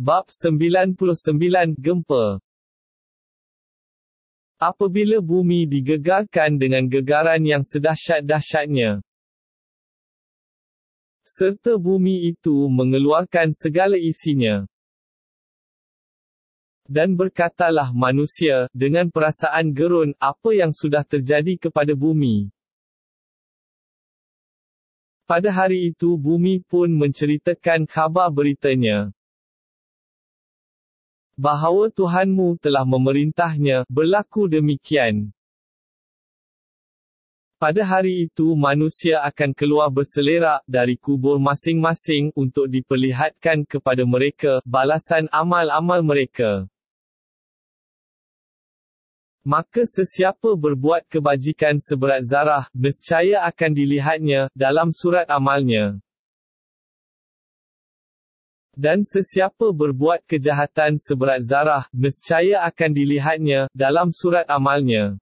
Bab 99 Gempa Apabila bumi digegarkan dengan gegaran yang sedahsyat-dahsyatnya, serta bumi itu mengeluarkan segala isinya, dan berkatalah manusia, dengan perasaan gerun, apa yang sudah terjadi kepada bumi. Pada hari itu bumi pun menceritakan khabar beritanya bahawa Tuhanmu telah memerintahnya, berlaku demikian. Pada hari itu manusia akan keluar berselerak dari kubur masing-masing untuk diperlihatkan kepada mereka balasan amal-amal mereka. Maka sesiapa berbuat kebajikan seberat zarah, nescaya akan dilihatnya dalam surat amalnya. Dan sesiapa berbuat kejahatan seberat zarah, nescaya akan dilihatnya, dalam surat amalnya.